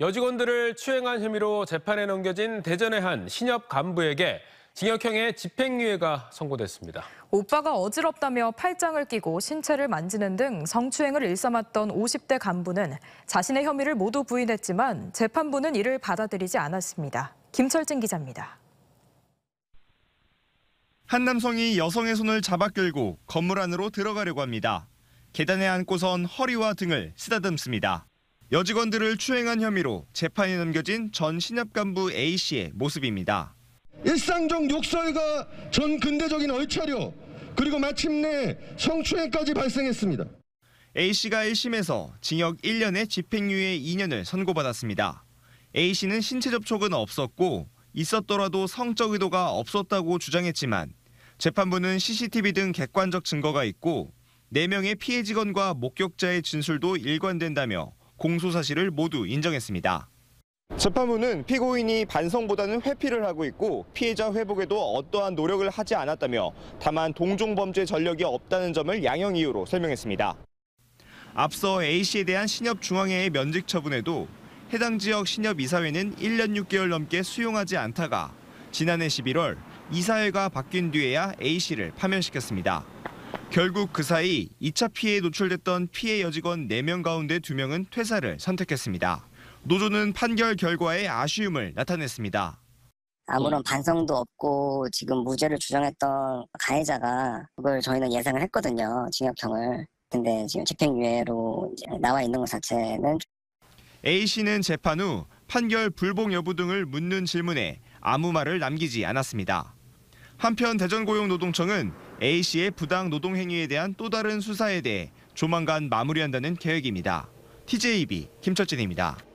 여직원들을 추행한 혐의로 재판에 넘겨진 대전의 한 신협 간부에게 징역형의 집행유예가 선고됐습니다. 오빠가 어지럽다며 팔짱을 끼고 신체를 만지는 등 성추행을 일삼았던 50대 간부는 자신의 혐의를 모두 부인했지만 재판부는 이를 받아들이지 않았습니다. 김철진 기자입니다. 한 남성이 여성의 손을 잡아 끌고 건물 안으로 들어가려고 합니다. 계단에 앉고선 허리와 등을 쓰다듬습니다. 여직원들을 추행한 혐의로 재판에 넘겨진 전 신협 간부 A씨의 모습입니다. 일상적 욕설과 전 근대적인 얼차려 그리고 마침내 성추행까지 발생했습니다. A씨가 1심에서 징역 1년에 집행유예 2년을 선고받았습니다. A씨는 신체 접촉은 없었고 있었더라도 성적 의도가 없었다고 주장했지만 재판부는 CCTV 등 객관적 증거가 있고 4명의 피해 직원과 목격자의 진술도 일관된다며 공소 사실을 모두 인정했습니다. 재판부는 피고인이 반성보다는 회피를 하고 있고 피해자 회복에도 어떠한 노력을 하지 않았다며 다만 동종범죄 전력이 없다는 점을 양형 이유로 설명했습니다. 앞서 A씨에 대한 신협 중앙회의 면직 처분에도 해당 지역 신협 이사회는 1년 6개월 넘게 수용하지 않다가 지난해 11월 이사회가 바뀐 뒤에야 A씨를 파면시켰습니다. 결국 그 사이 2차 피해에 노출됐던 피해 여직원 4명 가운데 2명은 퇴사를 선택했습니다. 노조는 판결 결과에 아쉬움을 나타냈습니다. 아무런 반성도 없고 지금 무죄를 주장했던 가해자가 그걸 저희는 예상을 했거든요. 징역형을. 근데 지금 집행유예로 나와 있는 것 자체는 A 씨는 재판 후 판결 불복 여부 등을 묻는 질문에 아무 말을 남기지 않았습니다. 한편 대전고용노동청은 A씨의 부당 노동행위에 대한 또 다른 수사에 대해 조만간 마무리한다는 계획입니다. TJB 김철진입니다.